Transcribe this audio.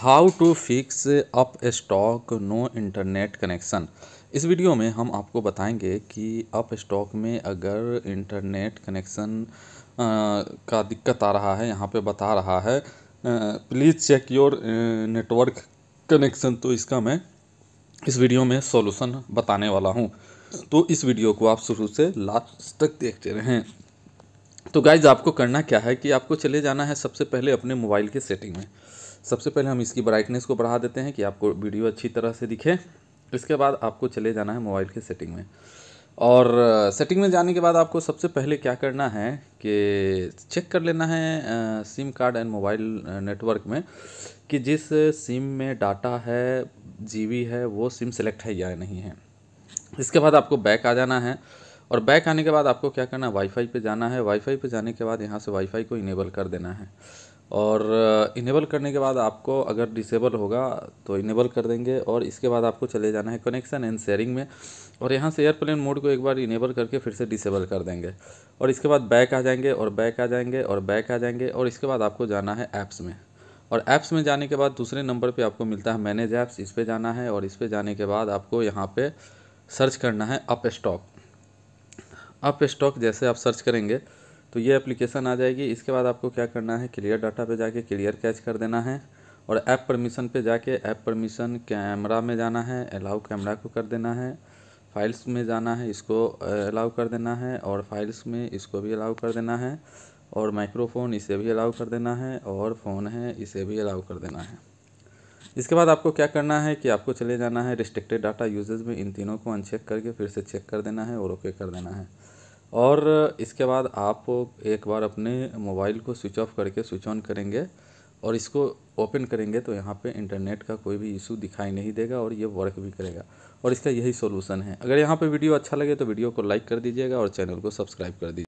how to fix up stock no internet connection इस video में हम आपको बताएंगे कि अप स्टॉक में अगर इंटरनेट कनेक्शन का दिक्कत आ रहा है यहाँ पे बता रहा है please check your network connection तो इसका मैं इस वीडियो में सॉल्यूशन बताने वाला हूँ तो इस वीडियो को आप शुरू से लास्ट तक देखते रहें तो गाइज आपको करना क्या है कि आपको चले जाना है सबसे पहले अपने मोबाइल के सेटिंग में सबसे पहले हम इसकी ब्राइटनेस को बढ़ा देते हैं कि आपको वीडियो अच्छी तरह से दिखे इसके बाद आपको चले जाना है मोबाइल के सेटिंग में और सेटिंग uh, में जाने के बाद आपको सबसे पहले क्या करना है कि चेक कर लेना है SIM card and mobile network में कि जिस सिम में डाटा है जी है वो सिम सेलेक्ट है या नहीं है इसके बाद आपको बैक आ जाना है और बैक आने के बाद आपको क्या करना है वाईफाई पे जाना है वाईफाई पे जाने के बाद यहाँ से वाईफाई को इनेबल कर देना है और इनेबल करने के बाद आपको अगर डिसेबल होगा तो इनेबल कर देंगे और इसके बाद आपको चले जाना है कनेक्शन एंड शेयरिंग में और यहाँ से एयरप्लेन मोड को एक बार इनेबल करके फिर से डिसेबल कर देंगे और इसके बाद बैक आ जाएंगे और बैक आ जाएंगे और बैक आ जाएंगे और इसके बाद आपको जाना है ऐप्स में और ऐप्स में जाने के बाद दूसरे नंबर पर आपको मिलता है मैनेज ऐप्स इस पर जाना है और इस पर जाने के बाद आपको यहाँ पर सर्च करना है अप स्टॉक अप स्टॉक जैसे आप सर्च करेंगे तो ये एप्लीकेशन आ जाएगी इसके बाद आपको क्या करना है क्लियर डाटा पे जाके क्लियर कैच कर देना है और ऐप परमिशन पे जाके ऐप परमिशन कैमरा में जाना है अलाउ कैमरा को कर देना है फाइल्स में जाना है इसको अलाउ कर देना है और फाइल्स में इसको भी अलाउ कर देना है और माइक्रोफोन इसे भी अलाउ कर देना है और फ़ोन है इसे भी अलाउ कर देना है इसके बाद आपको क्या करना है कि आपको चले जाना है रिस्ट्रिक्टेड डाटा यूजेज में इन तीनों को अनचेक करके फिर से चेक कर देना है और ओके कर देना है और इसके बाद आप एक बार अपने मोबाइल को स्विच ऑफ़ करके स्विच ऑन करेंगे और इसको ओपन करेंगे तो यहाँ पे इंटरनेट का कोई भी इशू दिखाई नहीं देगा और ये वर्क भी करेगा और इसका यही सोलूसन है अगर यहाँ पे वीडियो अच्छा लगे तो वीडियो को लाइक कर दीजिएगा और चैनल को सब्सक्राइब कर दीजिए